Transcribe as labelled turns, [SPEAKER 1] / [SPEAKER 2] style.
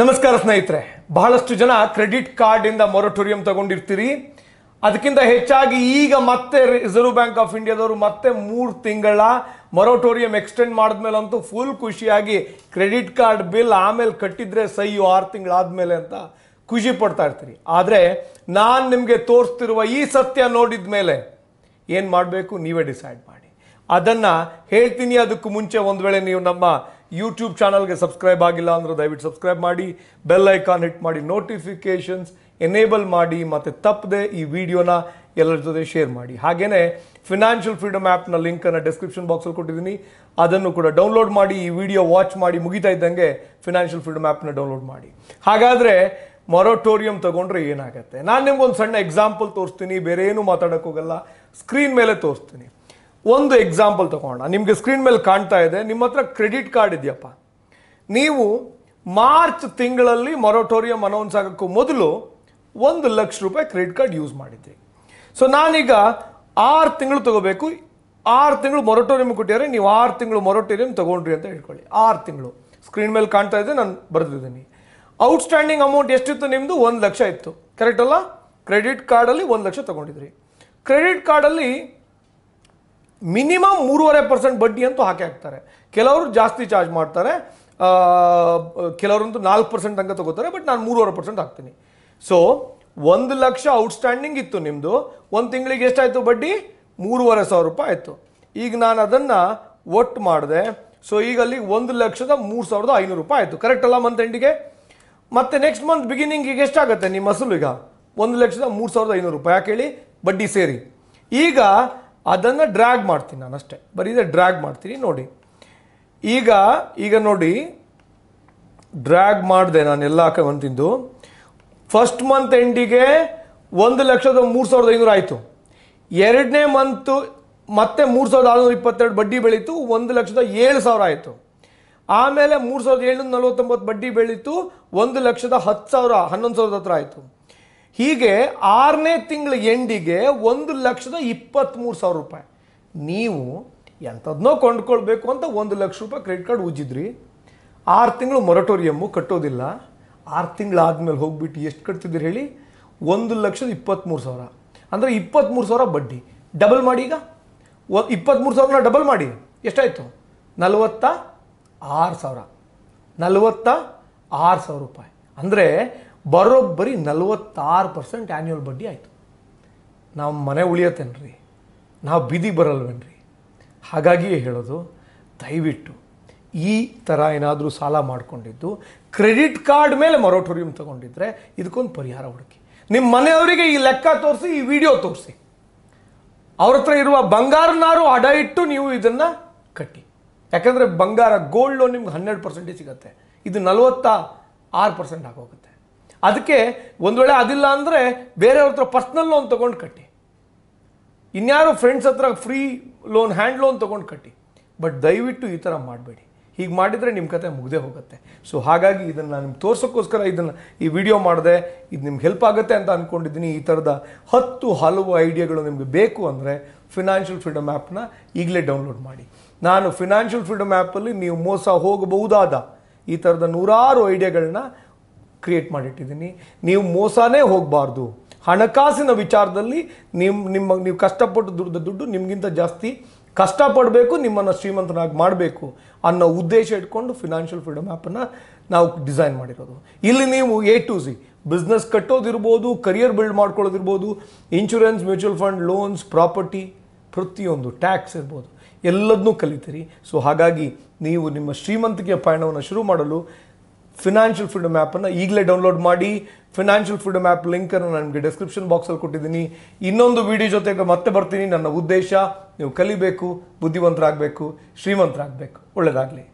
[SPEAKER 1] ನಮಸ್ಕಾರ ಸ್ನೇಹಿತರೆ ಬಹಳಷ್ಟು ಜನ ಕ್ರೆಡಿಟ್ ಕಾರ್ಡ್ ಇಂದ ಮೊರಟೋರಿಯಂ ತಗೊಂಡಿರ್ತೀರಿ ಅದಕ್ಕಿಂತ ಹೆಚ್ಚಾಗಿ ಈಗ ಮತ್ತೆ ರಿಸರ್ವ್ ಬ್ಯಾಂಕ್ ಆಫ್ ಇಂಡಿಯಾದವರು ಮತ್ತೆ ಮೂರು ತಿಂಗಳ ಮೊರಟೋರಿಯಂ ಎಕ್ಸ್ಟೆಂಡ್ ಮಾಡಿದ್ಮೇಲಂತೂ ಫುಲ್ ಖುಷಿಯಾಗಿ ಕ್ರೆಡಿಟ್ ಕಾರ್ಡ್ ಬಿಲ್ ಆಮೇಲೆ ಕಟ್ಟಿದ್ರೆ ಸೈಯು ಆರು ತಿಂಗಳಾದ್ಮೇಲೆ ಅಂತ ಖುಷಿ ಪಡ್ತಾ ಇರ್ತೀರಿ ಆದರೆ ನಾನು ನಿಮಗೆ ತೋರಿಸ್ತಿರುವ ಈ ಸತ್ಯ ನೋಡಿದ ಮೇಲೆ ಏನು ಮಾಡಬೇಕು ನೀವೇ ಡಿಸೈಡ್ ಮಾಡಿ ಅದನ್ನು ಹೇಳ್ತೀನಿ ಅದಕ್ಕೂ ಮುಂಚೆ ಒಂದು ವೇಳೆ ನೀವು ನಮ್ಮ ಯೂಟ್ಯೂಬ್ ಚಾನಲ್ಗೆ ಸಬ್ಸ್ಕ್ರೈಬ್ ಆಗಿಲ್ಲ ಅಂದರೆ ದಯವಿಟ್ಟು ಸಬ್ಸ್ಕ್ರೈಬ್ ಮಾಡಿ ಬೆಲ್ ಐಕಾನ್ ಹಿಟ್ ಮಾಡಿ ನೋಟಿಫಿಕೇಷನ್ಸ್ ಎನೇಬಲ್ ಮಾಡಿ ಮತ್ತು ತಪ್ಪದೆ ಈ ವಿಡಿಯೋನ ಎಲ್ಲರ ಜೊತೆ ಶೇರ್ ಮಾಡಿ ಹಾಗೆಯೇ ಫಿನಾನ್ಷಿಯಲ್ ಫ್ರೀಡಮ್ ಆ್ಯಪ್ನ ಲಿಂಕನ್ನು ಡಿಸ್ಕ್ರಿಪ್ಷನ್ ಬಾಕ್ಸಲ್ಲಿ ಕೊಟ್ಟಿದ್ದೀನಿ ಅದನ್ನು ಕೂಡ ಡೌನ್ಲೋಡ್ ಮಾಡಿ ಈ ವಿಡಿಯೋ ವಾಚ್ ಮಾಡಿ ಮುಗಿತಾ ಇದ್ದಂಗೆ ಫಿನಾನ್ಷಿಯಲ್ ಫ್ರೀಡಮ್ ಆ್ಯಪ್ನ ಡೌನ್ಲೋಡ್ ಮಾಡಿ ಹಾಗಾದರೆ ಮೊರಟೋರಿಯಂ ತೊಗೊಂಡ್ರೆ ಏನಾಗುತ್ತೆ ನಾನು ನಿಮ್ಗೊಂದು ಸಣ್ಣ ಎಕ್ಸಾಂಪಲ್ ತೋರಿಸ್ತೀನಿ ಬೇರೆ ಏನೂ ಮಾತಾಡೋಕ್ಕೋಗಲ್ಲ ಸ್ಕ್ರೀನ್ ಮೇಲೆ ತೋರಿಸ್ತೀನಿ ಒಂದು ಎಕ್ಸಾಂಪಲ್ ತಗೋಣ ನಿಮಗೆ ಸ್ಕ್ರೀನ್ ಮೇಲೆ ಕಾಣ್ತಾ ಇದೆ ನಿಮ್ಮ ಹತ್ರ ಕ್ರೆಡಿಟ್ ಕಾರ್ಡ್ ಇದೆಯಪ್ಪ ನೀವು ಮಾರ್ಚ್ ತಿಂಗಳಲ್ಲಿ ಮೊರಟೋರಿಯಂ ಅನೌನ್ಸ್ ಆಗೋಕ್ಕೂ ಮೊದಲು ಒಂದು ಲಕ್ಷ ರೂಪಾಯಿ ಕ್ರೆಡಿಟ್ ಕಾರ್ಡ್ ಯೂಸ್ ಮಾಡಿದ್ರಿ ಸೊ ನಾನೀಗ ಆರು ತಿಂಗಳು ತಗೋಬೇಕು ಆರು ತಿಂಗಳು ಮೊರಟೋರಿಯಂ ಕೊಟ್ಟಿದ್ದಾರೆ ನೀವು ಆರು ತಿಂಗಳು ಮೊರಟೋರಿಯಂ ತಗೊಂಡ್ರಿ ಅಂತ ಹೇಳ್ಕೊಳ್ಳಿ ಆರು ತಿಂಗಳು ಸ್ಕ್ರೀನ್ ಮೇಲೆ ಕಾಣ್ತಾ ಇದೆ ನಾನು ಬರೆದಿದ್ದೀನಿ ಔಟ್ಸ್ಟ್ಯಾಂಡಿಂಗ್ ಅಮೌಂಟ್ ಎಷ್ಟಿತ್ತು ನಿಮ್ಮದು ಒಂದು ಲಕ್ಷ ಇತ್ತು ಕರೆಕ್ಟ್ ಅಲ್ಲ ಕ್ರೆಡಿಟ್ ಕಾರ್ಡಲ್ಲಿ ಒಂದು ಲಕ್ಷ ತಗೊಂಡಿದ್ರಿ ಕ್ರೆಡಿಟ್ ಕಾರ್ಡಲ್ಲಿ ಮಿನಿಮಮ್ ಮೂರುವರೆ ಪರ್ಸೆಂಟ್ ಬಡ್ಡಿ ಅಂತೂ ಹಾಕಿ ಹಾಕ್ತಾರೆ ಕೆಲವರು ಜಾಸ್ತಿ ಚಾರ್ಜ್ ಮಾಡ್ತಾರೆ ಕೆಲವರಂತೂ ನಾಲ್ಕು ಪರ್ಸೆಂಟ್ ಅಂತ ತಗೋತಾರೆ ಬಟ್ ನಾನು ಮೂರುವರೆ ಪರ್ಸೆಂಟ್ ಹಾಕ್ತೀನಿ ಸೊ ಒಂದು ಲಕ್ಷ ಔಟ್ಸ್ಟ್ಯಾಂಡಿಂಗ್ ಇತ್ತು ನಿಮ್ಮದು ಒಂದು ತಿಂಗಳಿಗೆ ಎಷ್ಟಾಯಿತು ಬಡ್ಡಿ ಮೂರುವರೆ ಸಾವಿರ ರೂಪಾಯಿ ಆಯಿತು ಈಗ ನಾನು ಅದನ್ನು ಒಟ್ಟು ಮಾಡಿದೆ ಸೊ ಈಗ ಅಲ್ಲಿ ಒಂದು ಲಕ್ಷದ ಮೂರು ಸಾವಿರದ ಐನೂರು ರೂಪಾಯಿ ಆಯಿತು ಕರೆಕ್ಟ್ ಅಲ್ಲ ಮಂತ್ ಎಂಡಿಗೆ ಮತ್ತೆ ನೆಕ್ಸ್ಟ್ ಮಂತ್ ಈಗ ಎಷ್ಟಾಗುತ್ತೆ ನಿಮ್ಮ ಅಸಲು ಈಗ ಒಂದು ಲಕ್ಷದ ಮೂರು ಸಾವಿರದ ಐನೂರು ರೂಪಾಯಿ ಯಾಕೆ ಹೇಳಿ ಬಡ್ಡಿ ಸೇರಿ ಈಗ ಅದನ್ನು ಡ್ರ್ಯಾಗ್ ಮಾಡ್ತೀನಿ ನಾನು ಅಷ್ಟೇ ಬರೀ ಇದೆ ಡ್ರ್ಯಾಗ್ ಮಾಡ್ತೀನಿ ನೋಡಿ ಈಗ ಈಗ ನೋಡಿ ಡ್ರ್ಯಾಗ್ ಮಾಡಿದೆ ನಾನು ಎಲ್ಲ ಹಾಕೊಂತಿದ್ದು ಫಸ್ಟ್ ಮಂತ್ ಎಂಡಿಗೆ ಒಂದು ಲಕ್ಷದ ಮೂರು ಸಾವಿರದ ಐನೂರು ಆಯಿತು ಎರಡನೇ ಮಂತು ಮತ್ತೆ ಮೂರು ಸಾವಿರದ ಆರುನೂರ ಇಪ್ಪತ್ತೆರಡು ಬಡ್ಡಿ ಬೆಳೀತು ಒಂದು ಲಕ್ಷದ ಏಳು ಸಾವಿರ ಆಯಿತು ಆಮೇಲೆ ಮೂರು ಸಾವಿರದ ಏಳ್ನೂರ ನಲ್ವತ್ತೊಂಬತ್ತು ಬಡ್ಡಿ ಬೆಳೀತು ಒಂದು ಲಕ್ಷದ ಹತ್ತು ಸಾವಿರ ಹನ್ನೊಂದು ಸಾವಿರದ ಹತ್ರ ಆಯಿತು ಹೀಗೆ ಆರನೇ ತಿಂಗಳ ಎಂಡಿಗೆ ಒಂದು ಲಕ್ಷದ ಇಪ್ಪತ್ತ್ಮೂರು ಸಾವಿರ ರೂಪಾಯಿ ನೀವು ಎಂಥದ್ನೋ ಕೊಂಡ್ಕೊಳ್ಬೇಕು ಅಂತ ಒಂದು ಲಕ್ಷ ರೂಪಾಯಿ ಕ್ರೆಡಿಟ್ ಕಾರ್ಡ್ ಉಜ್ಜಿದ್ರಿ ಆರು ತಿಂಗಳು ಮೊರಟೋರಿಯಮ್ಮು ಕಟ್ಟೋದಿಲ್ಲ ಆರು ತಿಂಗಳಾದ್ಮೇಲೆ ಹೋಗಿಬಿಟ್ಟು ಎಷ್ಟು ಕಟ್ತಿದ್ದೀರಿ ಹೇಳಿ ಒಂದು ಲಕ್ಷದ ಇಪ್ಪತ್ತ್ಮೂರು ಸಾವಿರ ಅಂದರೆ ಇಪ್ಪತ್ತ್ಮೂರು ಸಾವಿರ ಬಡ್ಡಿ ಡಬಲ್ ಮಾಡಿ ಈಗ ಇಪ್ಪತ್ತ್ಮೂರು ಸಾವಿರನ ಡಬಲ್ ಮಾಡಿ ಎಷ್ಟಾಯಿತು ನಲವತ್ತ ಆರು ಸಾವಿರ ನಲವತ್ತ ಆರು ಸಾವಿರ ರೂಪಾಯಿ ಅಂದರೆ ಬರೋಬ್ಬರಿ ನಲವತ್ತಾರು ಪರ್ಸೆಂಟ್ ಆ್ಯನ್ಯುವಲ್ ಬಡ್ಡಿ ಆಯಿತು ನಾವು ಮನೆ ಉಳಿಯತ್ತೇನ್ರಿ ನಾವು ಬೀದಿ ಬರಲ್ವೇನ್ರಿ ಹಾಗಾಗಿಯೇ ಹೇಳೋದು ದಯವಿಟ್ಟು ಈ ಥರ ಏನಾದರೂ ಸಾಲ ಮಾಡಿಕೊಂಡಿದ್ದು ಕ್ರೆಡಿಟ್ ಕಾರ್ಡ್ ಮೇಲೆ ಮೊರಟೋರಿಯಂ ತೊಗೊಂಡಿದ್ರೆ ಇದಕ್ಕೊಂದು ಪರಿಹಾರ ಹುಡುಕಿ ನಿಮ್ಮ ಮನೆಯವರಿಗೆ ಈ ಲೆಕ್ಕ ತೋರಿಸಿ ಈ ವಿಡಿಯೋ ತೋರಿಸಿ ಅವ್ರ ಹತ್ರ ಇರುವ ಬಂಗಾರನಾರು ಅಡ ಇಟ್ಟು ನೀವು ಇದನ್ನು ಕಟ್ಟಿ ಯಾಕಂದರೆ ಬಂಗಾರ ಗೋಲ್ಡ್ ಲೋನ್ ನಿಮ್ಗೆ ಹನ್ನೆರಡು ಪರ್ಸೆಂಟೇ ಸಿಗುತ್ತೆ ಇದು ನಲವತ್ತ ಆರು ಪರ್ಸೆಂಟ್ ಆಗೋಗುತ್ತೆ ಅದಕ್ಕೆ ಒಂದು ವೇಳೆ ಅದಿಲ್ಲ ಅಂದರೆ ಬೇರೆಯವ್ರ ಹತ್ರ ಪರ್ಸ್ನಲ್ ಲೋನ್ ತೊಗೊಂಡು ಕಟ್ಟಿ ಇನ್ಯಾರು ಫ್ರೆಂಡ್ಸ್ ಹತ್ರ ಫ್ರೀ ಲೋನ್ ಹ್ಯಾಂಡ್ ಲೋನ್ ತೊಗೊಂಡು ಕಟ್ಟಿ ಬಟ್ ದಯವಿಟ್ಟು ಈ ಥರ ಮಾಡಬೇಡಿ ಹೀಗೆ ಮಾಡಿದರೆ ನಿಮ್ಮ ಕತೆ ಮುಗ್ದೇ ಹೋಗುತ್ತೆ ಸೊ ಹಾಗಾಗಿ ಇದನ್ನು ನಾನು ನಿಮ್ಗೆ ತೋರ್ಸೋಕ್ಕೋಸ್ಕರ ಇದನ್ನು ಈ ವಿಡಿಯೋ ಮಾಡಿದೆ ಇದು ನಿಮ್ಗೆ ಹೆಲ್ಪ್ ಆಗುತ್ತೆ ಅಂತ ಅಂದ್ಕೊಂಡಿದ್ದೀನಿ ಈ ಥರದ ಹತ್ತು ಹಲವು ಐಡಿಯಾಗಳು ನಿಮಗೆ ಬೇಕು ಅಂದರೆ ಫಿನಾನ್ಷಿಯಲ್ ಫ್ರೀಡಮ್ ಆ್ಯಪ್ನ ಈಗಲೇ ಡೌನ್ಲೋಡ್ ಮಾಡಿ ನಾನು ಫಿನಾನ್ಷಿಯಲ್ ಫ್ರೀಡಮ್ ಆ್ಯಪಲ್ಲಿ ನೀವು ಮೋಸ ಹೋಗಬಹುದಾದ ಈ ಥರದ ನೂರಾರು ಐಡಿಯಾಗಳನ್ನ ಕ್ರಿಯೇಟ್ ಮಾಡಿಟ್ಟಿದ್ದೀನಿ ನೀವು ಮೋಸನೇ ಹೋಗಬಾರ್ದು ಹಣಕಾಸಿನ ವಿಚಾರದಲ್ಲಿ ನಿಮ್ಮ ನಿಮ್ಮ ನೀವು ಕಷ್ಟಪಟ್ಟು ದುಡ್ದ ದುಡ್ಡು ನಿಮಗಿಂತ ಜಾಸ್ತಿ ಕಷ್ಟಪಡಬೇಕು ನಿಮ್ಮನ್ನು ಶ್ರೀಮಂತನಾಗಿ ಮಾಡಬೇಕು ಅನ್ನೋ ಉದ್ದೇಶ ಇಟ್ಕೊಂಡು ಫಿನಾನ್ಷಿಯಲ್ ಫ್ರೀಡಮ್ ಆ್ಯಪನ್ನು ನಾವು ಡಿಸೈನ್ ಮಾಡಿರೋದು ಇಲ್ಲಿ ನೀವು ಎ ಟು ಸಿ ಬಿಸ್ನೆಸ್ ಕಟ್ಟೋದಿರ್ಬೋದು ಕರಿಯರ್ ಬಿಲ್ಡ್ ಮಾಡ್ಕೊಳ್ಳೋದಿರ್ಬೋದು insurance mutual fund loans property ಪ್ರತಿಯೊಂದು ಟ್ಯಾಕ್ಸ್ ಇರ್ಬೋದು ಎಲ್ಲದನ್ನೂ ಕಲಿತೀರಿ ಸೊ ಹಾಗಾಗಿ ನೀವು ನಿಮ್ಮ ಶ್ರೀಮಂತಿಕೆಯ ಪಯಣವನ್ನು ಶುರು ಮಾಡಲು ಫಿನಾನ್ಷಿಯಲ್ ಫ್ರೀಡಮ್ ಆ್ಯಪನ್ನು ಈಗಲೇ ಡೌನ್ಲೋಡ್ ಮಾಡಿ ಫಿನಾನ್ಷಿಯಲ್ ಫ್ರೀಡಮ್ ಆ್ಯಪ್ ಲಿಂಕನ್ನು ನನಗೆ ಡಿಸ್ಕ್ರಿಪ್ಷನ್ ಬಾಕ್ಸಲ್ಲಿ ಕೊಟ್ಟಿದ್ದೀನಿ ಇನ್ನೊಂದು ವಿಡಿಯೋ ಜೊತೆಗೆ ಮತ್ತೆ ಬರ್ತೀನಿ ನನ್ನ ಉದ್ದೇಶ ನೀವು ಕಲಿಬೇಕು ಬುದ್ಧಿವಂತರಾಗಬೇಕು ಶ್ರೀಮಂತರಾಗಬೇಕು ಒಳ್ಳೆಯದಾಗಲಿ